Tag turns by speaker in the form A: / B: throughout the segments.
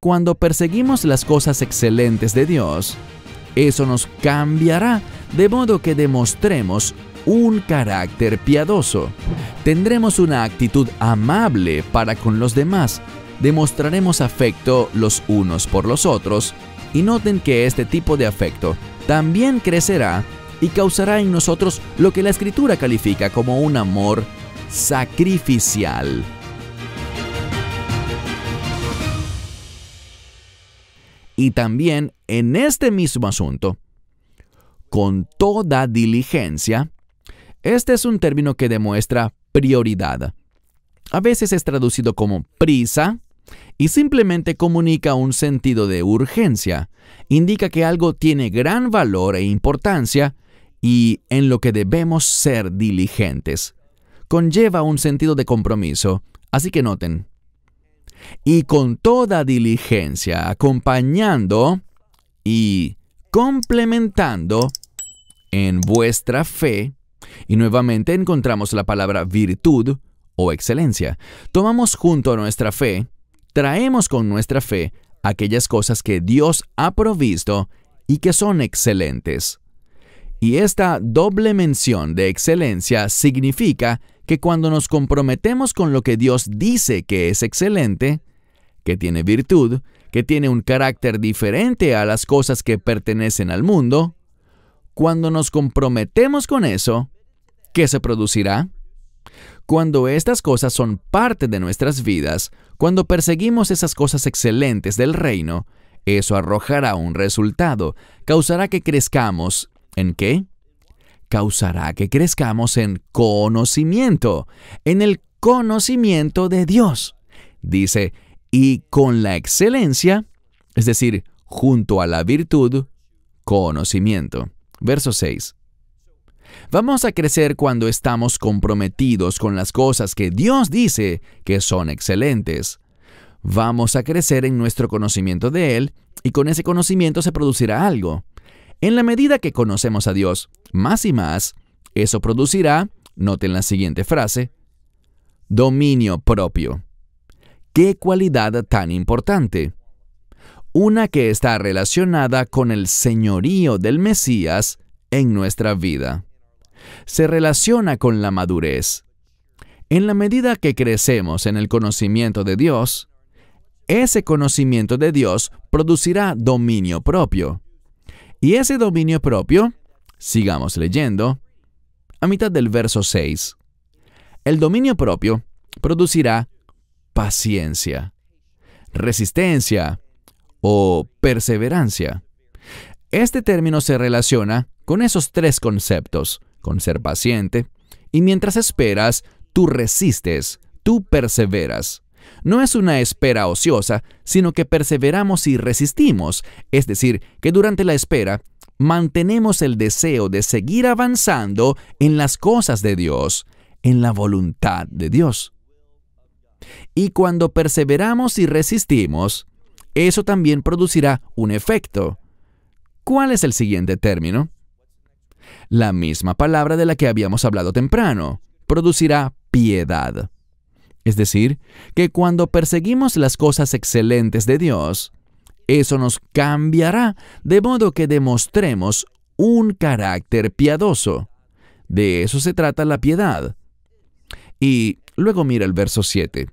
A: Cuando perseguimos las cosas excelentes de Dios, eso nos cambiará de modo que demostremos un carácter piadoso. Tendremos una actitud amable para con los demás, demostraremos afecto los unos por los otros, y noten que este tipo de afecto también crecerá y causará en nosotros lo que la escritura califica como un amor sacrificial. Y también en este mismo asunto, con toda diligencia, este es un término que demuestra prioridad. A veces es traducido como prisa y simplemente comunica un sentido de urgencia. Indica que algo tiene gran valor e importancia y en lo que debemos ser diligentes. Conlleva un sentido de compromiso, así que noten, y con toda diligencia acompañando y complementando en vuestra fe, y nuevamente encontramos la palabra virtud o excelencia. Tomamos junto a nuestra fe, traemos con nuestra fe aquellas cosas que Dios ha provisto y que son excelentes. Y esta doble mención de excelencia significa que cuando nos comprometemos con lo que Dios dice que es excelente, que tiene virtud, que tiene un carácter diferente a las cosas que pertenecen al mundo, cuando nos comprometemos con eso, ¿qué se producirá? Cuando estas cosas son parte de nuestras vidas, cuando perseguimos esas cosas excelentes del reino, eso arrojará un resultado, causará que crezcamos. ¿En qué? causará que crezcamos en conocimiento, en el conocimiento de Dios. Dice, y con la excelencia, es decir, junto a la virtud, conocimiento. Verso 6. Vamos a crecer cuando estamos comprometidos con las cosas que Dios dice que son excelentes. Vamos a crecer en nuestro conocimiento de Él y con ese conocimiento se producirá algo. En la medida que conocemos a Dios más y más, eso producirá, noten la siguiente frase, dominio propio. ¿Qué cualidad tan importante? Una que está relacionada con el señorío del Mesías en nuestra vida. Se relaciona con la madurez. En la medida que crecemos en el conocimiento de Dios, ese conocimiento de Dios producirá dominio propio. Y ese dominio propio, sigamos leyendo, a mitad del verso 6, el dominio propio producirá paciencia, resistencia o perseverancia. Este término se relaciona con esos tres conceptos, con ser paciente, y mientras esperas, tú resistes, tú perseveras no es una espera ociosa, sino que perseveramos y resistimos, es decir, que durante la espera mantenemos el deseo de seguir avanzando en las cosas de Dios, en la voluntad de Dios. Y cuando perseveramos y resistimos, eso también producirá un efecto. ¿Cuál es el siguiente término? La misma palabra de la que habíamos hablado temprano, producirá piedad. Es decir, que cuando perseguimos las cosas excelentes de Dios, eso nos cambiará de modo que demostremos un carácter piadoso. De eso se trata la piedad. Y luego mira el verso 7.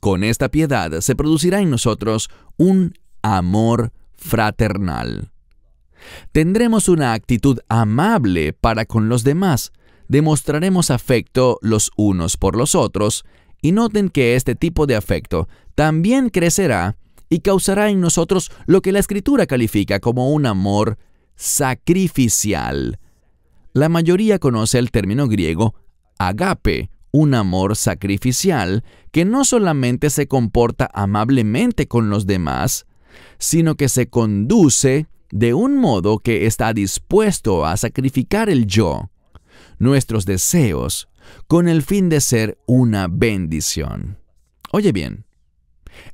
A: Con esta piedad se producirá en nosotros un amor fraternal. Tendremos una actitud amable para con los demás, demostraremos afecto los unos por los otros, y noten que este tipo de afecto también crecerá y causará en nosotros lo que la escritura califica como un amor sacrificial. La mayoría conoce el término griego agape, un amor sacrificial que no solamente se comporta amablemente con los demás, sino que se conduce de un modo que está dispuesto a sacrificar el yo nuestros deseos con el fin de ser una bendición. Oye bien,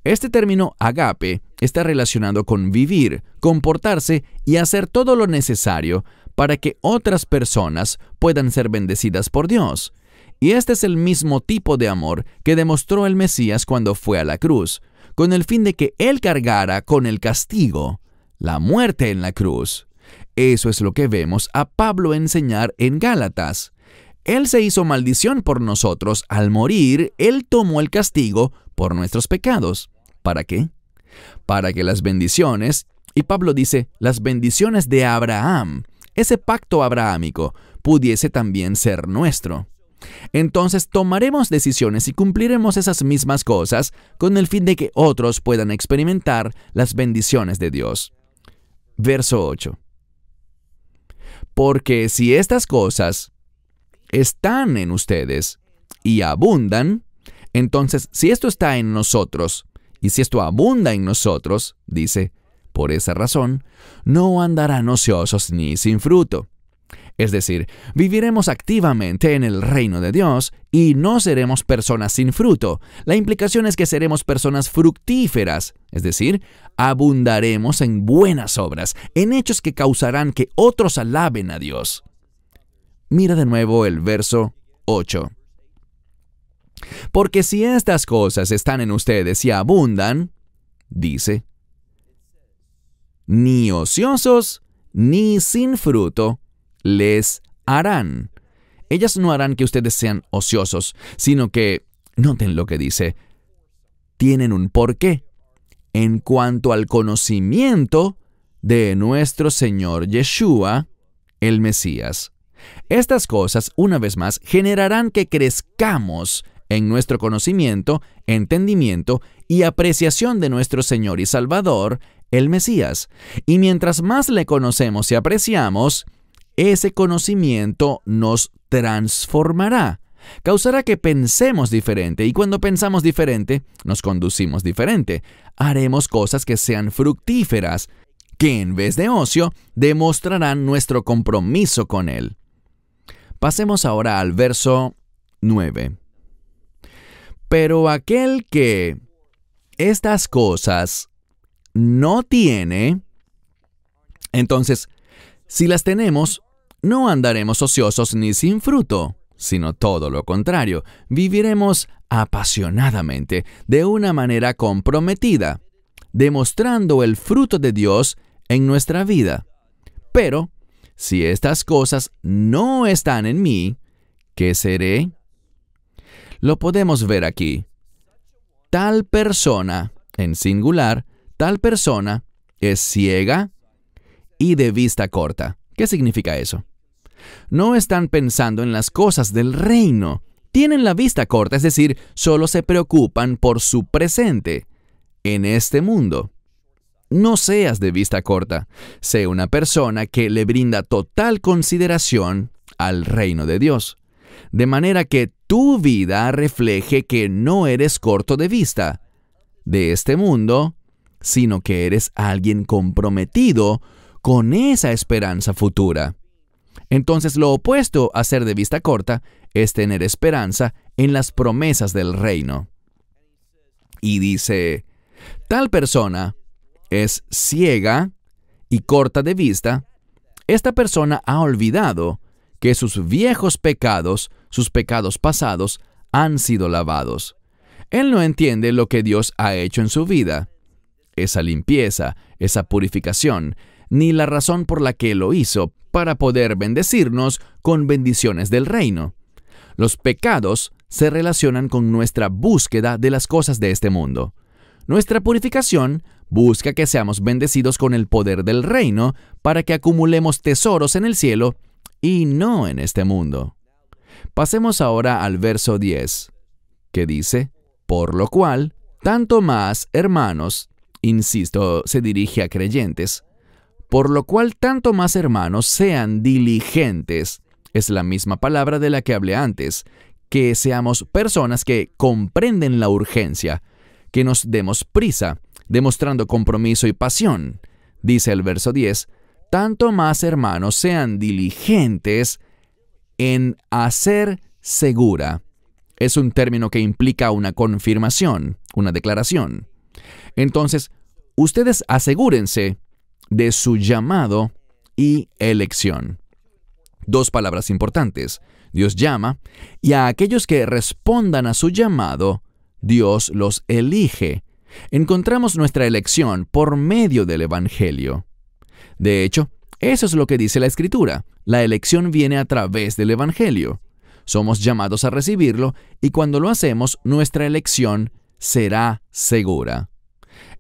A: este término agape está relacionado con vivir, comportarse y hacer todo lo necesario para que otras personas puedan ser bendecidas por Dios. Y este es el mismo tipo de amor que demostró el Mesías cuando fue a la cruz, con el fin de que Él cargara con el castigo, la muerte en la cruz. Eso es lo que vemos a Pablo enseñar en Gálatas. Él se hizo maldición por nosotros, al morir, Él tomó el castigo por nuestros pecados. ¿Para qué? Para que las bendiciones, y Pablo dice, las bendiciones de Abraham, ese pacto abrahámico, pudiese también ser nuestro. Entonces tomaremos decisiones y cumpliremos esas mismas cosas con el fin de que otros puedan experimentar las bendiciones de Dios. Verso 8. Porque si estas cosas están en ustedes y abundan, entonces si esto está en nosotros y si esto abunda en nosotros, dice, por esa razón, no andarán ociosos ni sin fruto. Es decir, viviremos activamente en el reino de Dios y no seremos personas sin fruto. La implicación es que seremos personas fructíferas, es decir, abundaremos en buenas obras, en hechos que causarán que otros alaben a Dios. Mira de nuevo el verso 8. Porque si estas cosas están en ustedes y abundan, dice, ni ociosos ni sin fruto, les harán. Ellas no harán que ustedes sean ociosos, sino que, noten lo que dice, tienen un porqué en cuanto al conocimiento de nuestro Señor Yeshua, el Mesías. Estas cosas, una vez más, generarán que crezcamos en nuestro conocimiento, entendimiento y apreciación de nuestro Señor y Salvador, el Mesías. Y mientras más le conocemos y apreciamos, ese conocimiento nos transformará, causará que pensemos diferente y cuando pensamos diferente, nos conducimos diferente. Haremos cosas que sean fructíferas, que en vez de ocio, demostrarán nuestro compromiso con Él. Pasemos ahora al verso 9. Pero aquel que estas cosas no tiene, entonces, si las tenemos, no andaremos ociosos ni sin fruto, sino todo lo contrario, viviremos apasionadamente, de una manera comprometida, demostrando el fruto de Dios en nuestra vida. Pero, si estas cosas no están en mí, ¿qué seré? Lo podemos ver aquí. Tal persona, en singular, tal persona es ciega y de vista corta. ¿Qué significa eso? No están pensando en las cosas del reino. Tienen la vista corta, es decir, solo se preocupan por su presente en este mundo. No seas de vista corta. Sé una persona que le brinda total consideración al reino de Dios. De manera que tu vida refleje que no eres corto de vista de este mundo, sino que eres alguien comprometido con esa esperanza futura. Entonces lo opuesto a ser de vista corta es tener esperanza en las promesas del reino. Y dice, tal persona es ciega y corta de vista, esta persona ha olvidado que sus viejos pecados, sus pecados pasados, han sido lavados. Él no entiende lo que Dios ha hecho en su vida. Esa limpieza, esa purificación, ni la razón por la que lo hizo, para poder bendecirnos con bendiciones del reino. Los pecados se relacionan con nuestra búsqueda de las cosas de este mundo. Nuestra purificación busca que seamos bendecidos con el poder del reino para que acumulemos tesoros en el cielo y no en este mundo. Pasemos ahora al verso 10, que dice, Por lo cual, tanto más, hermanos, insisto, se dirige a creyentes, por lo cual tanto más hermanos sean diligentes, es la misma palabra de la que hablé antes, que seamos personas que comprenden la urgencia, que nos demos prisa, demostrando compromiso y pasión. Dice el verso 10, tanto más hermanos sean diligentes en hacer segura. Es un término que implica una confirmación, una declaración. Entonces, ustedes asegúrense de su llamado y elección. Dos palabras importantes. Dios llama y a aquellos que respondan a su llamado, Dios los elige. Encontramos nuestra elección por medio del Evangelio. De hecho, eso es lo que dice la Escritura. La elección viene a través del Evangelio. Somos llamados a recibirlo y cuando lo hacemos, nuestra elección será segura.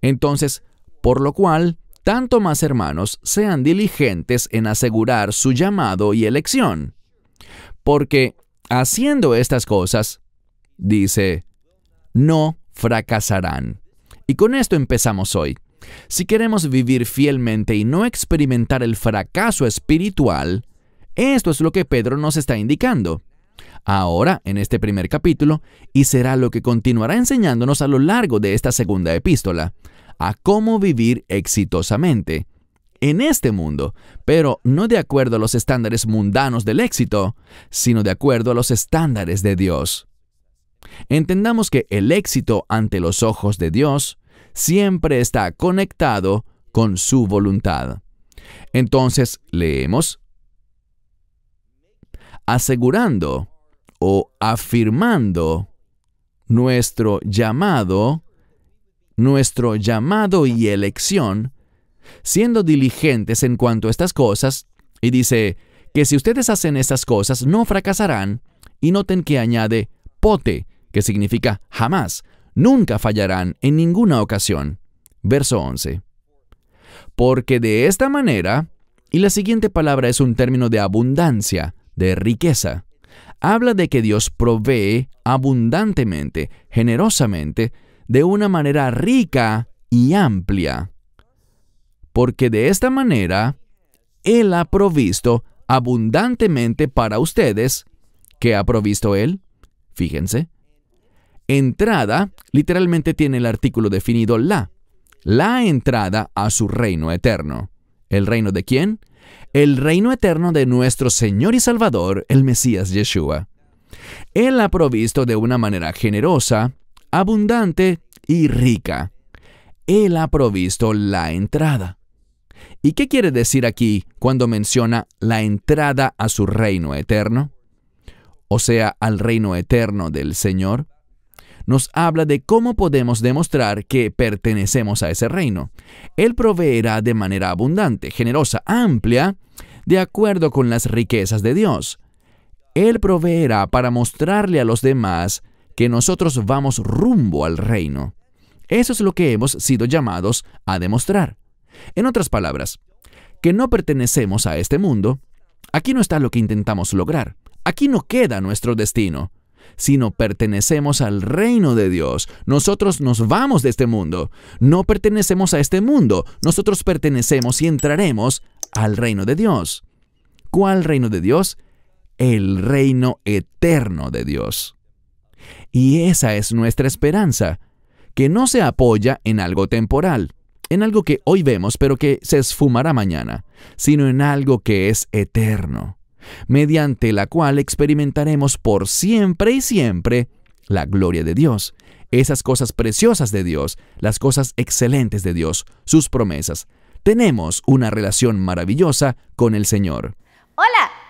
A: Entonces, por lo cual, tanto más hermanos sean diligentes en asegurar su llamado y elección. Porque haciendo estas cosas, dice, no fracasarán. Y con esto empezamos hoy. Si queremos vivir fielmente y no experimentar el fracaso espiritual, esto es lo que Pedro nos está indicando. Ahora, en este primer capítulo, y será lo que continuará enseñándonos a lo largo de esta segunda epístola a cómo vivir exitosamente en este mundo, pero no de acuerdo a los estándares mundanos del éxito, sino de acuerdo a los estándares de Dios. Entendamos que el éxito ante los ojos de Dios siempre está conectado con su voluntad. Entonces, leemos, asegurando o afirmando nuestro llamado nuestro llamado y elección, siendo diligentes en cuanto a estas cosas, y dice que si ustedes hacen estas cosas no fracasarán, y noten que añade pote, que significa jamás, nunca fallarán en ninguna ocasión. Verso 11. Porque de esta manera, y la siguiente palabra es un término de abundancia, de riqueza, habla de que Dios provee abundantemente, generosamente, de una manera rica y amplia, porque de esta manera Él ha provisto abundantemente para ustedes. ¿Qué ha provisto Él? Fíjense. Entrada literalmente tiene el artículo definido la, la entrada a su reino eterno. ¿El reino de quién? El reino eterno de nuestro Señor y Salvador, el Mesías Yeshua. Él ha provisto de una manera generosa abundante y rica. Él ha provisto la entrada. ¿Y qué quiere decir aquí cuando menciona la entrada a su reino eterno? O sea, al reino eterno del Señor. Nos habla de cómo podemos demostrar que pertenecemos a ese reino. Él proveerá de manera abundante, generosa, amplia, de acuerdo con las riquezas de Dios. Él proveerá para mostrarle a los demás que nosotros vamos rumbo al reino. Eso es lo que hemos sido llamados a demostrar. En otras palabras, que no pertenecemos a este mundo, aquí no está lo que intentamos lograr, aquí no queda nuestro destino, sino pertenecemos al reino de Dios. Nosotros nos vamos de este mundo, no pertenecemos a este mundo, nosotros pertenecemos y entraremos al reino de Dios. ¿Cuál reino de Dios? El reino eterno de Dios. Y esa es nuestra esperanza, que no se apoya en algo temporal, en algo que hoy vemos pero que se esfumará mañana, sino en algo que es eterno, mediante la cual experimentaremos por siempre y siempre la gloria de Dios, esas cosas preciosas de Dios, las cosas excelentes de Dios, sus promesas. Tenemos una relación maravillosa con el Señor. Hola,